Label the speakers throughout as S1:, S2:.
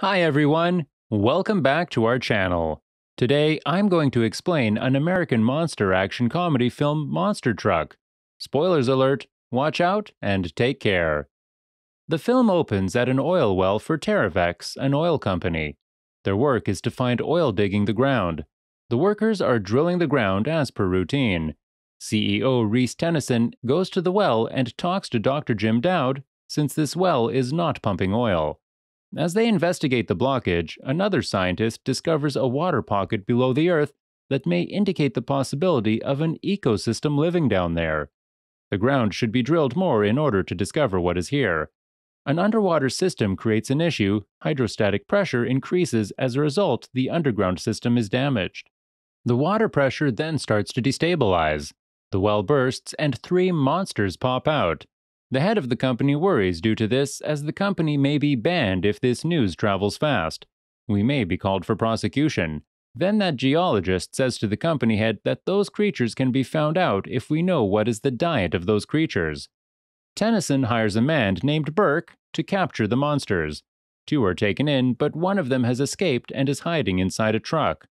S1: Hi everyone, welcome back to our channel. Today I'm going to explain an American monster action comedy film Monster Truck. Spoilers alert, watch out and take care. The film opens at an oil well for Terravex, an oil company. Their work is to find oil digging the ground. The workers are drilling the ground as per routine. CEO Reese Tennyson goes to the well and talks to Dr. Jim Dowd since this well is not pumping oil. As they investigate the blockage, another scientist discovers a water pocket below the Earth that may indicate the possibility of an ecosystem living down there. The ground should be drilled more in order to discover what is here. An underwater system creates an issue, hydrostatic pressure increases as a result, the underground system is damaged. The water pressure then starts to destabilize. The well bursts and three monsters pop out. The head of the company worries due to this, as the company may be banned if this news travels fast. We may be called for prosecution. Then that geologist says to the company head that those creatures can be found out if we know what is the diet of those creatures. Tennyson hires a man named Burke to capture the monsters. Two are taken in, but one of them has escaped and is hiding inside a truck.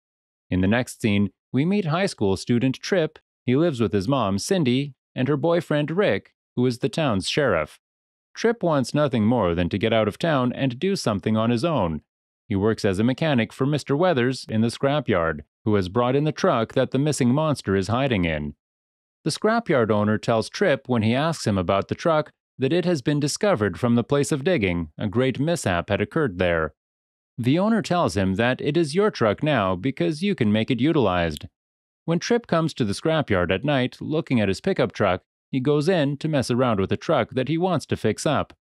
S1: In the next scene, we meet high school student Tripp. He lives with his mom, Cindy, and her boyfriend, Rick, who is the town's sheriff. Tripp wants nothing more than to get out of town and do something on his own. He works as a mechanic for Mr. Weathers in the scrapyard, who has brought in the truck that the missing monster is hiding in. The scrapyard owner tells Tripp when he asks him about the truck that it has been discovered from the place of digging, a great mishap had occurred there. The owner tells him that it is your truck now because you can make it utilized. When Tripp comes to the scrapyard at night looking at his pickup truck, he goes in to mess around with a truck that he wants to fix up.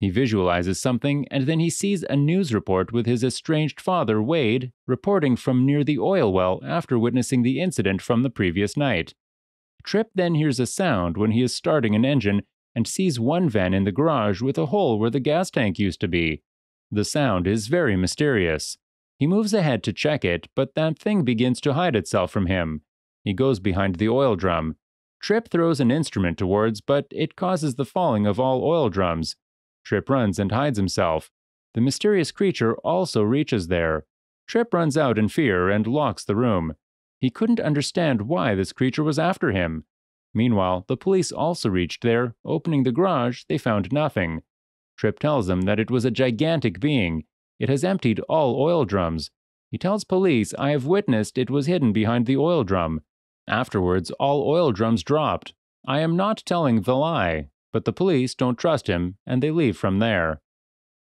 S1: He visualizes something and then he sees a news report with his estranged father, Wade, reporting from near the oil well after witnessing the incident from the previous night. Tripp then hears a sound when he is starting an engine and sees one van in the garage with a hole where the gas tank used to be. The sound is very mysterious. He moves ahead to check it, but that thing begins to hide itself from him. He goes behind the oil drum. Trip throws an instrument towards, but it causes the falling of all oil drums. Trip runs and hides himself. The mysterious creature also reaches there. Trip runs out in fear and locks the room. He couldn't understand why this creature was after him. Meanwhile, the police also reached there. Opening the garage, they found nothing. Trip tells them that it was a gigantic being. It has emptied all oil drums. He tells police, I have witnessed it was hidden behind the oil drum. Afterwards, all oil drums dropped. I am not telling the lie, but the police don't trust him and they leave from there.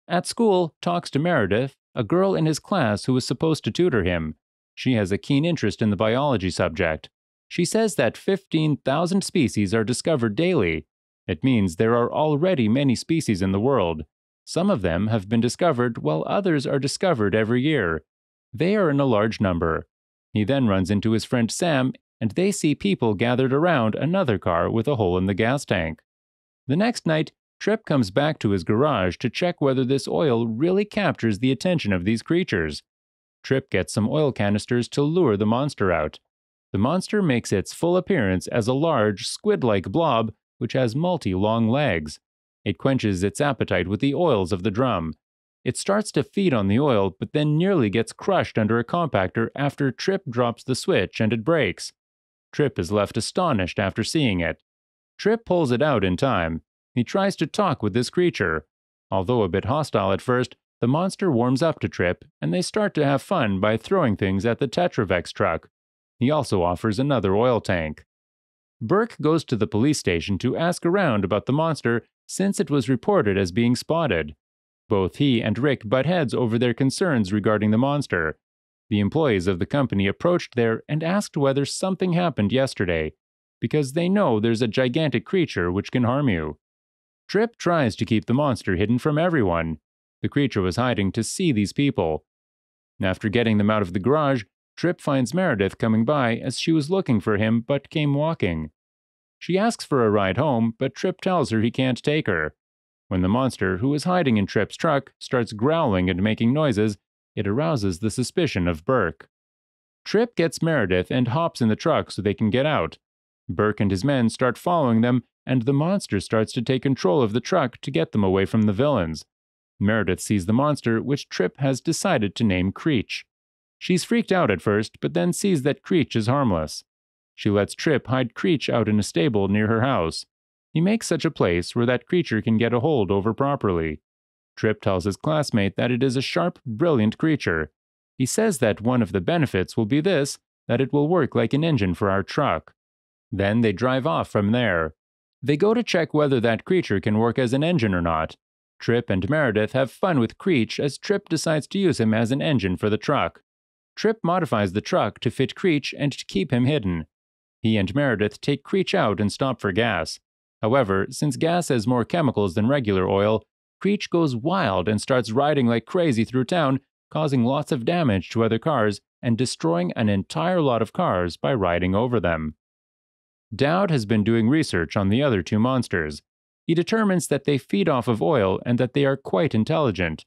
S1: At school, talks to Meredith, a girl in his class who was supposed to tutor him. She has a keen interest in the biology subject. She says that 15,000 species are discovered daily. It means there are already many species in the world. Some of them have been discovered while others are discovered every year. They are in a large number. He then runs into his friend Sam and they see people gathered around another car with a hole in the gas tank. The next night, Tripp comes back to his garage to check whether this oil really captures the attention of these creatures. Tripp gets some oil canisters to lure the monster out. The monster makes its full appearance as a large, squid like blob which has multi long legs. It quenches its appetite with the oils of the drum. It starts to feed on the oil, but then nearly gets crushed under a compactor after Tripp drops the switch and it breaks. Trip is left astonished after seeing it. Trip pulls it out in time. He tries to talk with this creature. Although a bit hostile at first, the monster warms up to Trip, and they start to have fun by throwing things at the Tetravex truck. He also offers another oil tank. Burke goes to the police station to ask around about the monster since it was reported as being spotted. Both he and Rick butt heads over their concerns regarding the monster. The employees of the company approached there and asked whether something happened yesterday, because they know there's a gigantic creature which can harm you. Trip tries to keep the monster hidden from everyone. The creature was hiding to see these people. After getting them out of the garage, Trip finds Meredith coming by as she was looking for him but came walking. She asks for a ride home, but Trip tells her he can't take her. When the monster, who is hiding in Trip's truck, starts growling and making noises, it arouses the suspicion of Burke. Tripp gets Meredith and Hops in the truck so they can get out. Burke and his men start following them, and the monster starts to take control of the truck to get them away from the villains. Meredith sees the monster, which Tripp has decided to name Creech. She's freaked out at first, but then sees that Creech is harmless. She lets Tripp hide Creech out in a stable near her house. He makes such a place where that creature can get a hold over properly. Trip tells his classmate that it is a sharp, brilliant creature. He says that one of the benefits will be this that it will work like an engine for our truck. Then they drive off from there. They go to check whether that creature can work as an engine or not. Trip and Meredith have fun with Creech as Trip decides to use him as an engine for the truck. Trip modifies the truck to fit Creech and to keep him hidden. He and Meredith take Creech out and stop for gas. However, since gas has more chemicals than regular oil, Creech goes wild and starts riding like crazy through town, causing lots of damage to other cars and destroying an entire lot of cars by riding over them. Dowd has been doing research on the other two monsters. He determines that they feed off of oil and that they are quite intelligent.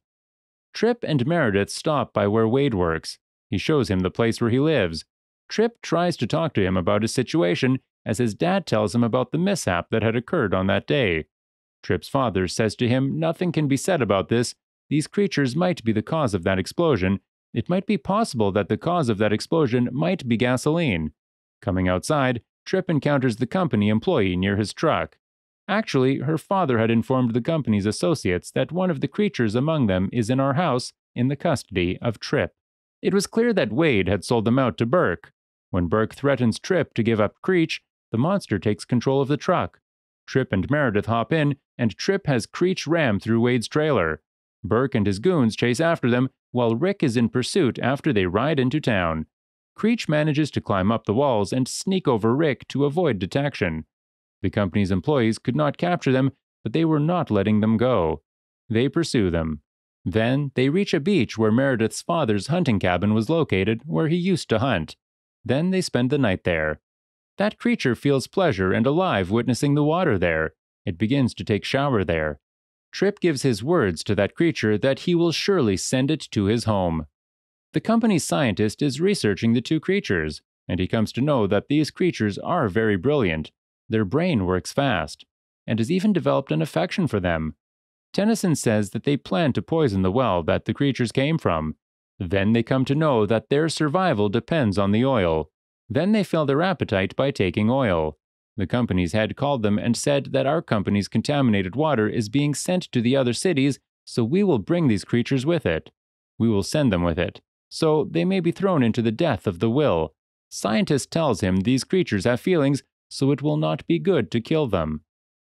S1: Tripp and Meredith stop by where Wade works. He shows him the place where he lives. Tripp tries to talk to him about his situation as his dad tells him about the mishap that had occurred on that day. Tripp's father says to him, Nothing can be said about this. These creatures might be the cause of that explosion. It might be possible that the cause of that explosion might be gasoline. Coming outside, Tripp encounters the company employee near his truck. Actually, her father had informed the company's associates that one of the creatures among them is in our house in the custody of Tripp. It was clear that Wade had sold them out to Burke. When Burke threatens Tripp to give up Creech, the monster takes control of the truck. Trip and Meredith hop in, and Trip has Creech ram through Wade's trailer. Burke and his goons chase after them, while Rick is in pursuit after they ride into town. Creech manages to climb up the walls and sneak over Rick to avoid detection. The company's employees could not capture them, but they were not letting them go. They pursue them. Then they reach a beach where Meredith's father's hunting cabin was located, where he used to hunt. Then they spend the night there. That creature feels pleasure and alive witnessing the water there. It begins to take shower there. Tripp gives his words to that creature that he will surely send it to his home. The company's scientist is researching the two creatures, and he comes to know that these creatures are very brilliant. Their brain works fast, and has even developed an affection for them. Tennyson says that they plan to poison the well that the creatures came from. Then they come to know that their survival depends on the oil, then they fill their appetite by taking oil. The company's head called them and said that our company's contaminated water is being sent to the other cities, so we will bring these creatures with it. We will send them with it, so they may be thrown into the death of the will. Scientist tells him these creatures have feelings, so it will not be good to kill them.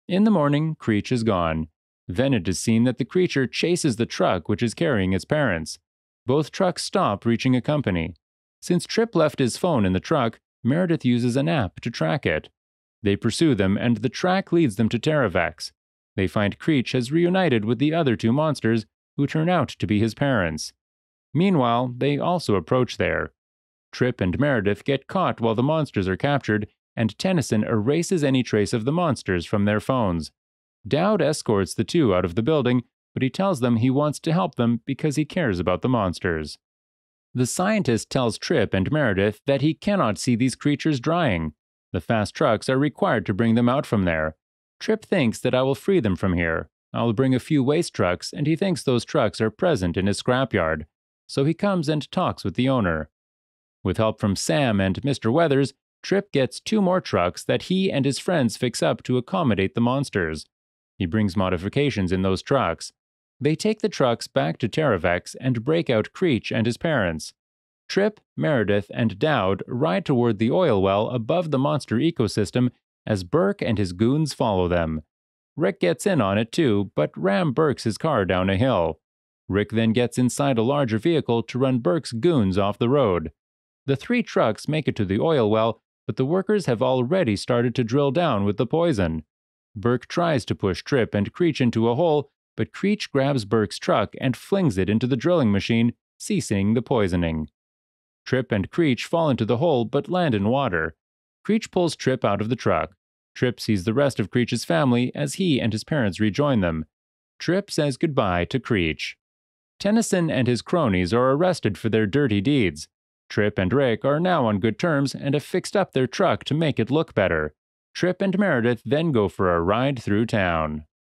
S1: In the morning, Creech is gone. Then it is seen that the creature chases the truck which is carrying its parents. Both trucks stop, reaching a company. Since Tripp left his phone in the truck, Meredith uses an app to track it. They pursue them, and the track leads them to Terravex. They find Creech has reunited with the other two monsters, who turn out to be his parents. Meanwhile, they also approach there. Tripp and Meredith get caught while the monsters are captured, and Tennyson erases any trace of the monsters from their phones. Dowd escorts the two out of the building, but he tells them he wants to help them because he cares about the monsters. The scientist tells Trip and Meredith that he cannot see these creatures drying. The fast trucks are required to bring them out from there. Trip thinks that I will free them from here. I'll bring a few waste trucks, and he thinks those trucks are present in his scrapyard. So he comes and talks with the owner. With help from Sam and Mr. Weathers, Trip gets two more trucks that he and his friends fix up to accommodate the monsters. He brings modifications in those trucks. They take the trucks back to Teravex and break out Creech and his parents. Trip, Meredith, and Dowd ride toward the oil well above the monster ecosystem as Burke and his goons follow them. Rick gets in on it too, but Ram Burke's his car down a hill. Rick then gets inside a larger vehicle to run Burke's goons off the road. The three trucks make it to the oil well, but the workers have already started to drill down with the poison. Burke tries to push Trip and Creech into a hole, but Creech grabs Burke's truck and flings it into the drilling machine, ceasing the poisoning. Trip and Creech fall into the hole but land in water. Creech pulls Trip out of the truck. Trip sees the rest of Creech's family as he and his parents rejoin them. Trip says goodbye to Creech. Tennyson and his cronies are arrested for their dirty deeds. Trip and Rick are now on good terms and have fixed up their truck to make it look better. Trip and Meredith then go for a ride through town.